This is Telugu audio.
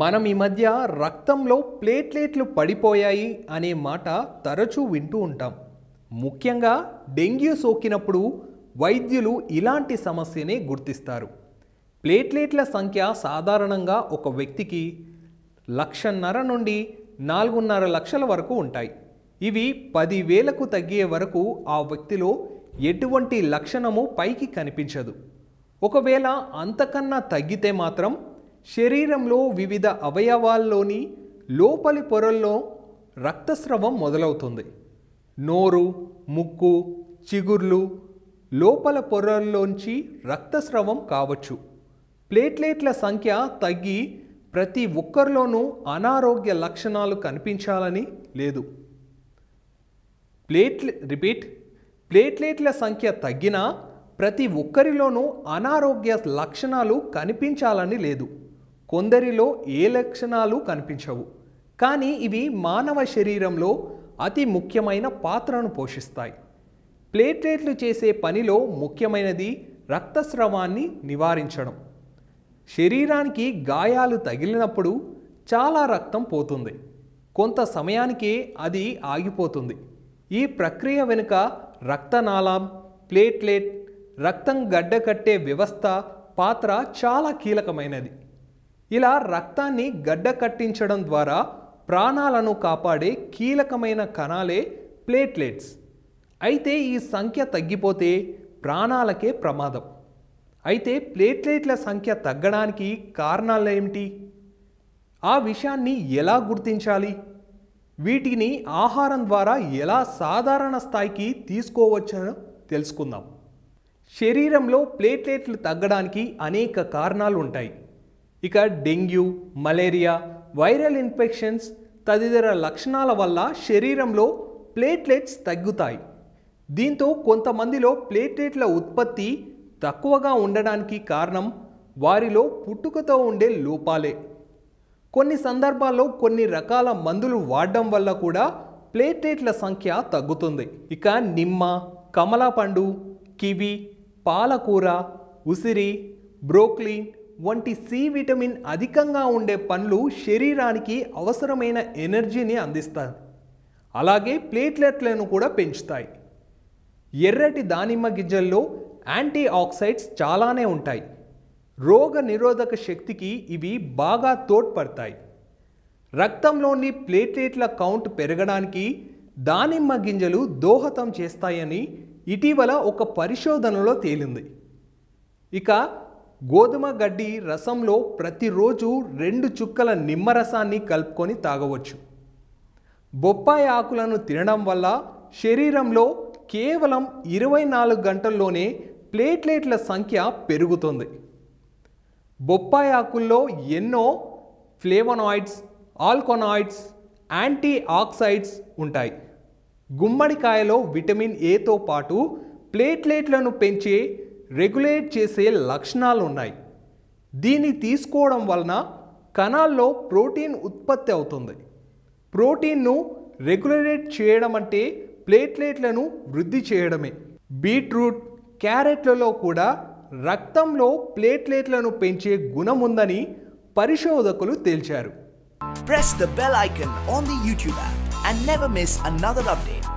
మనం ఈ మధ్య రక్తంలో ప్లేట్లెట్లు పడిపోయాయి అనే మాట తరచూ వింటూ ఉంటాం ముఖ్యంగా డెంగ్యూ సోకినప్పుడు వైద్యులు ఇలాంటి సమస్యనే గుర్తిస్తారు ప్లేట్లెట్ల సంఖ్య సాధారణంగా ఒక వ్యక్తికి లక్షన్నర నుండి నాలుగున్నర లక్షల వరకు ఉంటాయి ఇవి పదివేలకు తగ్గే వరకు ఆ వ్యక్తిలో ఎటువంటి లక్షణము పైకి కనిపించదు ఒకవేళ అంతకన్నా తగ్గితే మాత్రం శరీరంలో వివిధ అవయవాల్లోని లోపలి పొరల్లో రక్తస్రవం మొదలవుతుంది నోరు ముక్కు చిగుర్లు లోపల పొరల్లోంచి రక్తస్రవం కావచ్చు ప్లేట్లెట్ల సంఖ్య తగ్గి ప్రతి ఒక్కరిలోనూ అనారోగ్య లక్షణాలు కనిపించాలని లేదు ప్లేట్లె రిపీట్ ప్లేట్లెట్ల సంఖ్య తగ్గినా ప్రతి ఒక్కరిలోనూ అనారోగ్య లక్షణాలు కనిపించాలని లేదు కొందరిలో ఏ లక్షణాలు కనిపించవు కానీ ఇవి మానవ శరీరంలో అతి ముఖ్యమైన పాత్రను పోషిస్తాయి ప్లేట్లెట్లు చేసే పనిలో ముఖ్యమైనది రక్తస్రవాన్ని నివారించడం శరీరానికి గాయాలు తగిలినప్పుడు చాలా రక్తం పోతుంది కొంత సమయానికి అది ఆగిపోతుంది ఈ ప్రక్రియ వెనుక రక్తనాళం ప్లేట్లెట్ రక్తం గడ్డకట్టే వ్యవస్థ పాత్ర చాలా కీలకమైనది ఇలా రక్తాన్ని గడ్డ కట్టించడం ద్వారా ప్రాణాలను కాపాడే కీలకమైన కణాలే ప్లేట్లెట్స్ అయితే ఈ సంఖ్య తగ్గిపోతే ప్రాణాలకే ప్రమాదం అయితే ప్లేట్లెట్ల సంఖ్య తగ్గడానికి కారణాలేమిటి ఆ విషయాన్ని ఎలా గుర్తించాలి వీటిని ఆహారం ద్వారా ఎలా సాధారణ స్థాయికి తీసుకోవచ్చో తెలుసుకుందాం శరీరంలో ప్లేట్లెట్లు తగ్గడానికి అనేక కారణాలు ఉంటాయి ఇక డెంగ్యూ మలేరియా వైరల్ ఇన్ఫెక్షన్స్ తదితర లక్షణాల వల్ల శరీరంలో ప్లేట్లెట్స్ తగ్గుతాయి దీంతో కొంతమందిలో ప్లేట్లెట్ల ఉత్పత్తి తక్కువగా ఉండడానికి కారణం వారిలో పుట్టుకతో ఉండే లోపాలే కొన్ని సందర్భాల్లో కొన్ని రకాల మందులు వాడడం వల్ల కూడా ప్లేట్లెట్ల సంఖ్య తగ్గుతుంది ఇక నిమ్మ కమలాపండు కివి పాలకూర ఉసిరి బ్రోక్లీన్ వంటి సి విటమిన్ అధికంగా ఉండే పండ్లు శరీరానికి అవసరమైన ఎనర్జీని అందిస్తాయి అలాగే ప్లేట్లెట్లను కూడా పెంచుతాయి ఎర్రటి దానిమ్మ గింజల్లో యాంటీ ఆక్సైడ్స్ చాలానే ఉంటాయి రోగ నిరోధక శక్తికి ఇవి బాగా తోడ్పడతాయి రక్తంలోని ప్లేట్లెట్ల కౌంట్ పెరగడానికి దానిమ్మ గింజలు దోహదం చేస్తాయని ఇటీవల ఒక పరిశోధనలో తేలింది ఇక గోధుమ గడ్డి రసంలో ప్రతిరోజు రెండు చుక్కల నిమ్మరసాన్ని కలుపుకొని తాగవచ్చు బొప్పాయి ఆకులను తినడం వల్ల శరీరంలో కేవలం ఇరవై నాలుగు గంటల్లోనే ప్లేట్లెట్ల సంఖ్య పెరుగుతుంది బొప్పాయి ఆకుల్లో ఎన్నో ఫ్లేవనాయిడ్స్ ఆల్కొనాయిడ్స్ యాంటీ ఆక్సైడ్స్ ఉంటాయి గుమ్మడికాయలో విటమిన్ ఏతో పాటు ప్లేట్లెట్లను పెంచే రెగ్యులేట్ చేసే లక్షణాలు ఉన్నాయి దీన్ని తీసుకోవడం వలన కణాల్లో ప్రోటీన్ ఉత్పత్తి అవుతుంది ప్రోటీన్ను రెగ్యులేట్ చేయడం అంటే ప్లేట్లెట్లను వృద్ధి చేయడమే బీట్రూట్ క్యారెట్లలో కూడా రక్తంలో ప్లేట్లెట్లను పెంచే గుణం ఉందని పరిశోధకులు తేల్చారు press the bell icon on the YouTube and never miss another update.